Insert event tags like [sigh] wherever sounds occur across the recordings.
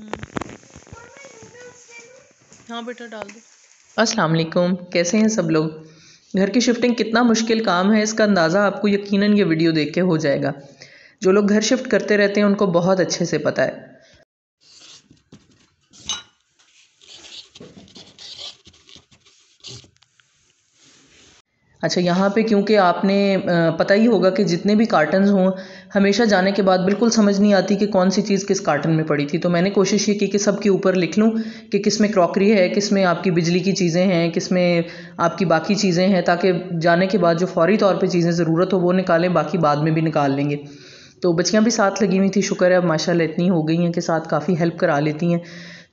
हम्म। हाँ बेटा डाल दो अस्सलाम वालेकुम कैसे हैं सब लोग घर की शिफ्टिंग कितना मुश्किल काम है इसका अंदाज़ा आपको यकीनन ये वीडियो देख के हो जाएगा जो लोग घर शिफ्ट करते रहते हैं उनको बहुत अच्छे से पता है अच्छा यहाँ पे क्योंकि आपने पता ही होगा कि जितने भी कार्टन्स हों हमेशा जाने के बाद बिल्कुल समझ नहीं आती कि कौन सी चीज़ किस कार्टन में पड़ी थी तो मैंने कोशिश ये की कि सब के ऊपर लिख लूँ कि किस में क्रॉकरी है किस में आपकी बिजली की चीज़ें हैं किस में आपकी बाकी चीज़ें हैं ताकि जाने के बाद जो फौरी तौर पर चीज़ें ज़रूरत हो वो निकालें बाकी बाद में भी निकाल लेंगे तो बच्चियाँ भी साथ लगी हुई थी शुक्र है अब माशा इतनी हो गई हैं कि साथ काफ़ी हेल्प करा लेती हैं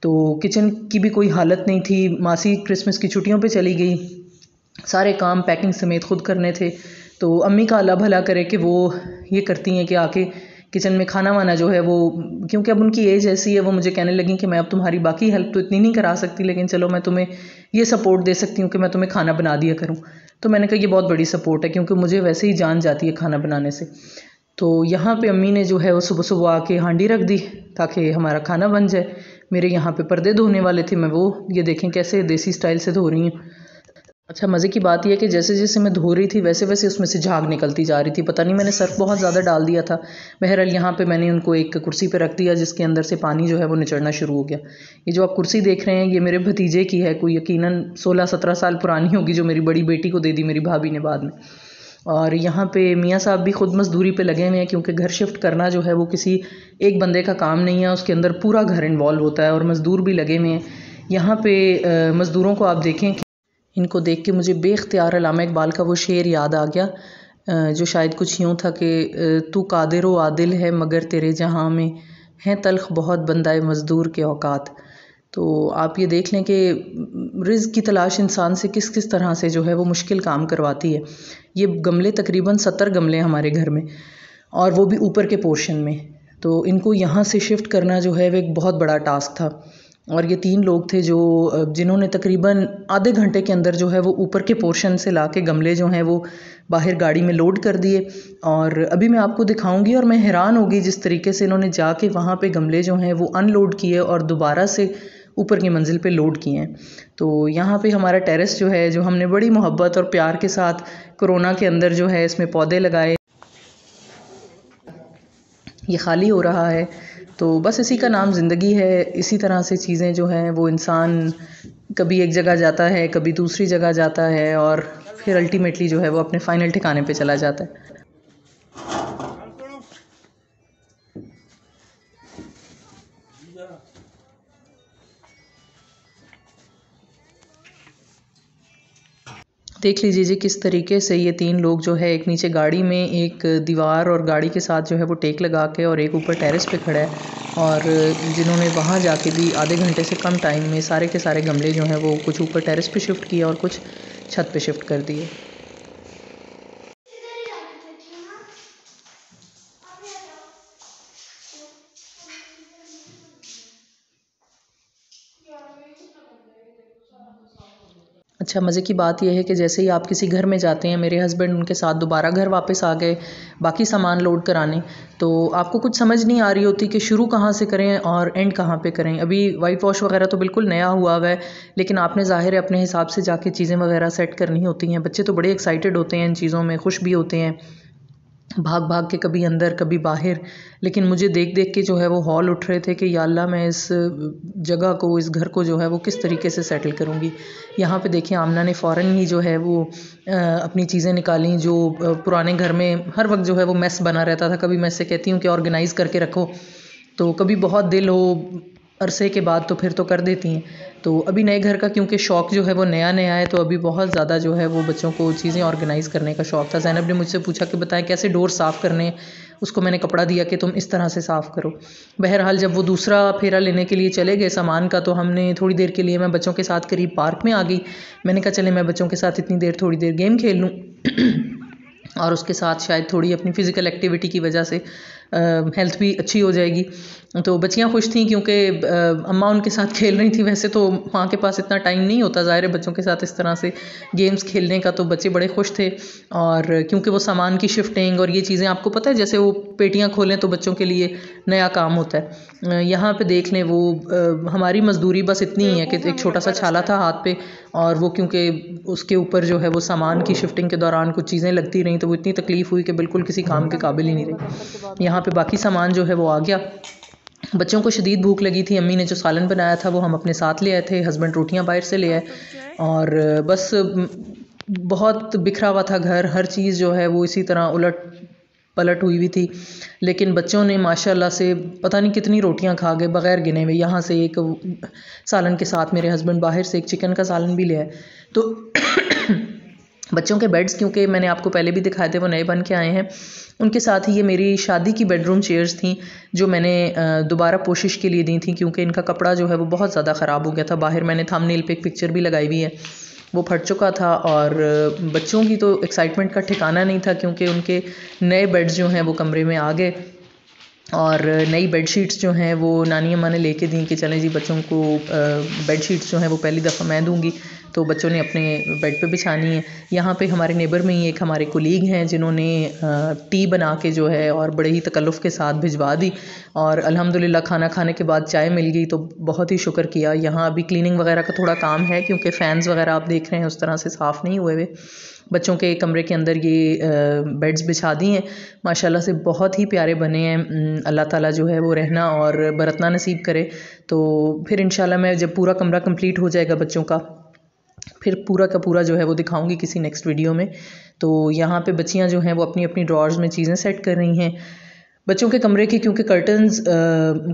तो किचन की भी कोई हालत नहीं थी मासी क्रिसमस की छुट्टियों पर चली गई सारे काम पैकिंग समेत खुद करने थे तो अम्मी का अल्लाह भला करे कि वो ये करती हैं कि आके किचन में खाना वाना जो है वो क्योंकि अब उनकी एज ऐसी है वो मुझे कहने लगी कि मैं अब तुम्हारी बाकी हेल्प तो इतनी नहीं करा सकती लेकिन चलो मैं तुम्हें ये सपोर्ट दे सकती हूँ कि मैं तुम्हें खाना बना दिया करूँ तो मैंने कहा ये बहुत बड़ी सपोर्ट है क्योंकि मुझे वैसे ही जान जाती है खाना बनाने से तो यहाँ पर अम्मी ने जो है वो सुबह सुबह आके हांडी रख दी ताकि हमारा खाना बन जाए मेरे यहाँ पर पर्दे धोने वाले थे मैं वो ये देखें कैसे देसी स्टाइल से धो रही हूँ अच्छा मज़े की बात यह है कि जैसे जैसे मैं धो रही थी वैसे वैसे उसमें से झाग निकलती जा रही थी पता नहीं मैंने सर्फ़ बहुत ज़्यादा डाल दिया था बहरहाल यहाँ पे मैंने उनको एक कुर्सी पे रख दिया जिसके अंदर से पानी जो है वो निचड़ना शुरू हो गया ये जो आप कुर्सी देख रहे हैं ये मेरे भतीजे की है कोई यकीन सोलह सत्रह साल पुरानी होगी जो मेरी बड़ी बेटी को दे दी मेरी भाभी ने बाद में और यहाँ पे मियाँ साहब भी ख़ुद मजदूरी पे लगे हुए हैं क्योंकि घर शिफ्ट करना जो है वो किसी एक बंदे का काम नहीं है उसके अंदर पूरा घर इन्वॉल्व होता है और मज़दूर भी लगे हुए हैं यहाँ पे मज़दूरों को आप देखें इनको देख के मुझे बेख्तियार अलामा इकबाल का वो शेर याद आ गया जो शायद कुछ यूँ था कि तू कादिर व आदिल है मगर तेरे जहाँ में हैं तलख़ बहुत बंदाए मज़दूर के औक़ात तो आप ये देख लें कि रिज़ की तलाश इंसान से किस किस तरह से जो है वो मुश्किल काम करवाती है ये गमले तकरीबन सत्तर गमले हैं हमारे घर में और वो भी ऊपर के पोर्शन में तो इनको यहाँ से शिफ्ट करना जो है वो एक बहुत बड़ा टास्क था और ये तीन लोग थे जो जिन्होंने तकरीबन आधे घंटे के अंदर जो है वो ऊपर के पोर्शन से ला के गमले जो हैं वो बाहर गाड़ी में लोड कर दिए और अभी मैं आपको दिखाऊंगी और मैं हैरान होगी जिस तरीके से इन्होंने जाके वहाँ पे गमले जो हैं वो अनलोड किए और दोबारा से ऊपर की मंजिल पे लोड किए हैं तो यहाँ पे हमारा टेरेस जो है जो हमने बड़ी मोहब्बत और प्यार के साथ कोरोना के अंदर जो है इसमें पौधे लगाए ये खाली हो रहा है तो बस इसी का नाम ज़िंदगी है इसी तरह से चीज़ें जो हैं वो इंसान कभी एक जगह जाता है कभी दूसरी जगह जाता है और फिर अल्टीमेटली जो है वो अपने फाइनल ठिकाने पे चला जाता है Yeah. देख लीजिए जी किस तरीके से ये तीन लोग जो है एक नीचे गाड़ी में एक दीवार और गाड़ी के साथ जो है वो टेक लगा के और एक ऊपर टेरेस पे खड़ा है और जिन्होंने वहाँ जाके भी आधे घंटे से कम टाइम में सारे के सारे गमले जो हैं वो कुछ ऊपर टेरेस पे शिफ्ट किया और कुछ छत पे शिफ्ट कर दिए अच्छा मज़े की बात यह है कि जैसे ही आप किसी घर में जाते हैं मेरे हस्बैंड उनके साथ दोबारा घर वापस आ गए बाकी सामान लोड कराने तो आपको कुछ समझ नहीं आ रही होती कि शुरू कहाँ से करें और एंड कहाँ पे करें अभी वाइट वॉश वगैरह तो बिल्कुल नया हुआ हुआ है लेकिन आपने ज़ाहिर है अपने हिसाब से जाके चीज़ें वगैरह सेट करनी होती हैं बच्चे तो बड़े एक्साइटेड होते हैं इन चीज़ों में खुश भी होते हैं भाग भाग के कभी अंदर कभी बाहर लेकिन मुझे देख देख के जो है वो हॉल उठ रहे थे कि या अल्लाह मैं इस जगह को इस घर को जो है वो किस तरीके से सेटल करूँगी यहाँ पे देखिए आमना ने फ़ौरन ही जो है वो अपनी चीज़ें निकाली जो पुराने घर में हर वक्त जो है वो मेस बना रहता था कभी मैं से कहती हूँ कि ऑर्गेनाइज़ करके रखो तो कभी बहुत दिल हो अरसे के बाद तो फिर तो कर देती हैं तो अभी नए घर का क्योंकि शौक़ जो है वो नया नया है तो अभी बहुत ज़्यादा जो है वो बच्चों को चीज़ें ऑर्गेनाइज़ करने का शौक़ था जैनब ने मुझसे पूछा कि बताएं कैसे डोर साफ़ करने उसको मैंने कपड़ा दिया कि तुम इस तरह से साफ़ करो बहरहाल जब वो दूसरा फेरा लेने के लिए चले गए सामान का तो हमने थोड़ी देर के लिए मैं बच्चों के साथ करीब पार्क में आ गई मैंने कहा चले मैं बच्चों के साथ इतनी देर थोड़ी देर गेम खेल लूँ [clears throat] और उसके साथ शायद थोड़ी अपनी फ़िज़िकल एक्टिविटी की वजह से हेल्थ भी अच्छी हो जाएगी तो बच्चियाँ खुश थीं क्योंकि अम्मा उनके साथ खेल रही थी वैसे तो माँ के पास इतना टाइम नहीं होता ज़ाहिर है बच्चों के साथ इस तरह से गेम्स खेलने का तो बच्चे बड़े खुश थे और क्योंकि वो सामान की शिफ्टिंग और ये चीज़ें आपको पता है जैसे वो पेटियाँ खोलें तो बच्चों के लिए नया काम होता है यहाँ पे देख लें वो हमारी मज़दूरी बस इतनी ही है कि एक छोटा सा छाला था हाथ पे और वो क्योंकि उसके ऊपर जो है वो सामान की शिफ्टिंग के दौरान कुछ चीज़ें लगती रहीं तो वो इतनी तकलीफ़ हुई कि बिल्कुल किसी काम के काबिल ही नहीं रही यहाँ पर बाकी सामान जो है वो आ गया बच्चों को शदीद भूख लगी थी अम्मी ने जो सालन बनाया था वो हम अपने साथ ले आए थे हस्बैंड रोटियां बाहर से ले आए और बस बहुत बिखरा हुआ था घर हर चीज़ जो है वो इसी तरह उलट पलट हुई हुई थी लेकिन बच्चों ने माशाल्लाह से पता नहीं कितनी रोटियां खा गए बग़ैर गिने हुए यहाँ से एक सालन के साथ मेरे हस्बैंड बाहर से एक चिकन का सालन भी ले आए तो [coughs] बच्चों के बेड्स क्योंकि मैंने आपको पहले भी दिखाए थे वो नए बन के आए हैं उनके साथ ही ये मेरी शादी की बेडरूम चेयर्स थी जो मैंने दोबारा कोशिश के लिए दी थी क्योंकि इनका कपड़ा जो है वो बहुत ज़्यादा ख़राब हो गया था बाहर मैंने थामनेल पे एक पिक्चर भी लगाई हुई है वो फट चुका था और बच्चों की तो एक्साइटमेंट का ठिकाना नहीं था क्योंकि उनके नए बेड्स जो हैं वो कमरे में आ गए और नई बेडशीट्स जो हैं वो नानी अम्मा ने लेके दी कि चलें जी बच्चों को बेडशीट्स जो हैं वो पहली दफ़ा मैं दूंगी तो बच्चों ने अपने बेड पे बिछानी है यहाँ पे हमारे नेबर में ही एक हमारे कुलीग हैं जिन्होंने टी बना के जो है और बड़े ही तकल्लुफ़ के साथ भिजवा दी और अल्हम्दुलिल्लाह खाना खाने के बाद चाय मिल गई तो बहुत ही शुक्र किया यहाँ अभी क्लीनिंग वगैरह का थोड़ा काम है क्योंकि फ़ैन्स वगैरह आप देख रहे हैं उस तरह से साफ़ नहीं हुए हुए बच्चों के कमरे के अंदर ये बेड्स बिछा दी हैं माशाल्लाह से बहुत ही प्यारे बने हैं अल्लाह ताला जो है वो रहना और बरतना नसीब करे तो फिर इन मैं जब पूरा कमरा कंप्लीट हो जाएगा बच्चों का फिर पूरा का पूरा जो है वो दिखाऊंगी किसी नेक्स्ट वीडियो में तो यहाँ पे बच्चियाँ जो हैं वो अपनी अपनी ड्रॉर्स में चीज़ें सेट कर रही हैं बच्चों के कमरे के क्योंकि कर्टन्स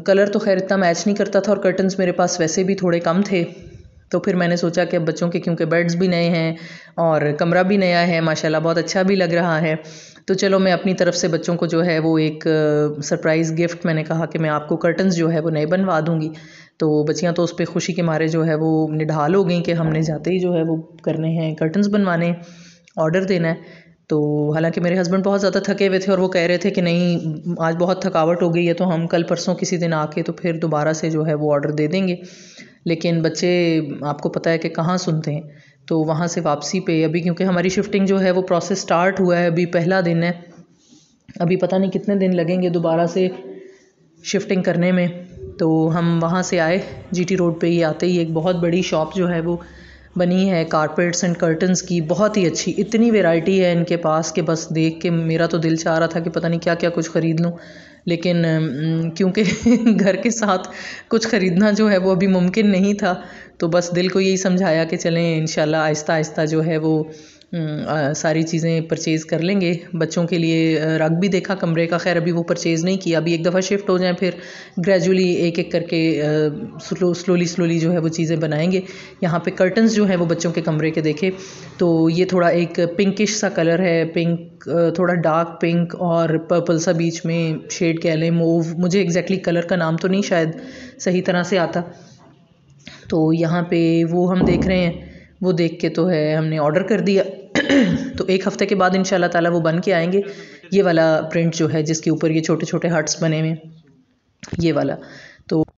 कलर तो खैर इतना मैच नहीं करता था और कर्टन्स मेरे पास वैसे भी थोड़े कम थे तो फिर मैंने सोचा कि अब बच्चों के क्योंकि बेड्स भी नए हैं और कमरा भी नया है माशाल्लाह बहुत अच्छा भी लग रहा है तो चलो मैं अपनी तरफ से बच्चों को जो है वो एक सरप्राइज़ गिफ्ट मैंने कहा कि मैं आपको कर्टन्स जो है वो नए बनवा दूँगी तो बच्चियाँ तो उस पर खुशी के मारे जो है वो निढाल हो गई कि हमने जाते ही जो है वो करने हैं कर्टन्स बनवाने ऑर्डर देना है तो हालांकि मेरे हस्बैंड बहुत ज़्यादा थके हुए थे और वो कह रहे थे कि नहीं आज बहुत थकावट हो गई है तो हम कल परसों किसी दिन आके तो फिर दोबारा से जो है वो ऑर्डर दे देंगे लेकिन बच्चे आपको पता है कि कहाँ सुनते हैं तो वहाँ से वापसी पे अभी क्योंकि हमारी शिफ्टिंग जो है वो प्रोसेस स्टार्ट हुआ है अभी पहला दिन है अभी पता नहीं कितने दिन लगेंगे दोबारा से शिफ्टिंग करने में तो हम वहाँ से आए जीटी रोड पे ही आते ही एक बहुत बड़ी शॉप जो है वो बनी है कारपेट्स एंड कर्टन्स की बहुत ही अच्छी इतनी वैरायटी है इनके पास कि बस देख के मेरा तो दिल चाह रहा था कि पता नहीं क्या क्या कुछ ख़रीद लूँ लेकिन क्योंकि [laughs] घर के साथ कुछ ख़रीदना जो है वो अभी मुमकिन नहीं था तो बस दिल को यही समझाया कि चलें इन आहिस्ता आहिस्ता जो है वो हम्म, सारी चीज़ें परचेज़ कर लेंगे बच्चों के लिए रख भी देखा कमरे का खैर अभी वो परचेज़ नहीं किया अभी एक दफ़ा शिफ्ट हो जाए फिर ग्रेजुअली एक एक करके स्लोली स्लोली जो है वो चीज़ें बनाएंगे यहाँ पे कर्टन्स जो हैं वो बच्चों के कमरे के देखे तो ये थोड़ा एक पिंकिश सा कलर है पिंक थोड़ा डार्क पिंक और पर्पल सा बीच में शेड कह लें मूव मुझे एग्जैक्टली कलर का नाम तो नहीं शायद सही तरह से आता तो यहाँ पे वो हम देख रहे हैं वो देख के तो है हमने ऑर्डर कर दिया तो एक हफ़्ते के बाद इन ताला वो बन के आएंगे ये वाला प्रिंट जो है जिसके ऊपर ये छोटे छोटे हर्ट्स बने हुए हैं ये वाला तो